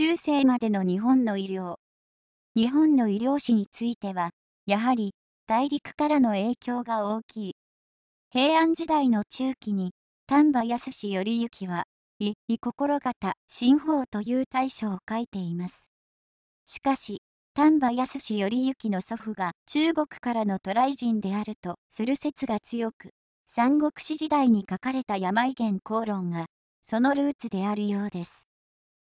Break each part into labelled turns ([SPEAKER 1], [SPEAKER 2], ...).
[SPEAKER 1] 中世までの日本の医療。日本の医療史については、やはり大陸からの影響が大きい。平安時代の中期に、丹波康頼行は、い、い心方、新法という大書を書いています。しかし、丹波康頼行の祖父が中国からの渡来人であるとする説が強く、三国志時代に書かれた病源公論が、そのルーツであるようです。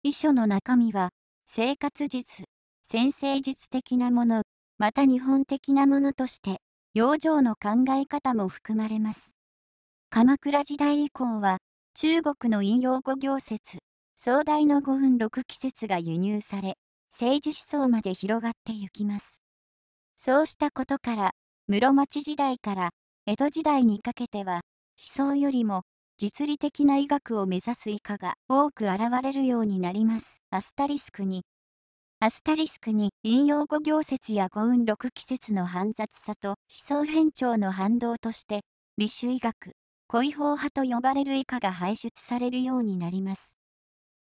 [SPEAKER 1] 遺書の中身は、生活術、先生術的なもの、また日本的なものとして、養生の考え方も含まれます。鎌倉時代以降は、中国の引用語行説、壮大の五分六季節が輸入され、政治思想まで広がってゆきます。そうしたことから、室町時代から江戸時代にかけては、思想よりも実利的な医学を目指す以下が多く現れるようになります。アスタリスクにアスタリスクに引用語行説や五運6季節の煩雑さと思想変調の反動として、理種医学、恋法派と呼ばれる以下が排出されるようになります。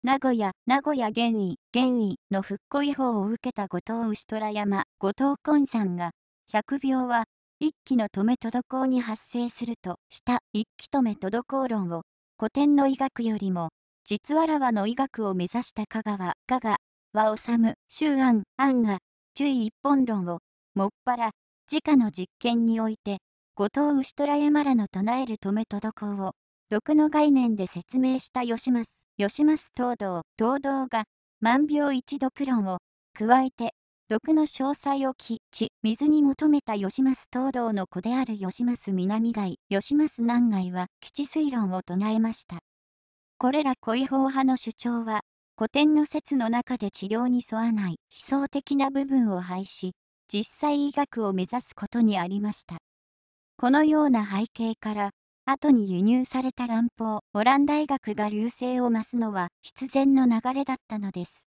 [SPEAKER 1] 名古屋、名古屋玄医、玄医の復古違法を受けた後藤牛虎山、後藤根さんが、100秒は一気の止め滞に発生するとした一気止め滞論を古典の医学よりも実わらわの医学を目指した香川加賀和修周安安が注意一本論をもっぱら直の実験において後藤牛虎山らの唱える止め滞を毒の概念で説明した吉松吉松東道東堂が万病一毒論を加えて毒の詳細を聞き、水に求めた吉増東道の子である吉増南街、吉増南街は基地推論を唱えました。これら恋法派の主張は、古典の説の中で治療に沿わない悲壮的な部分を廃し、実際医学を目指すことにありました。このような背景から、後に輸入された乱法、オランダ医学が流星を増すのは必然の流れだったのです。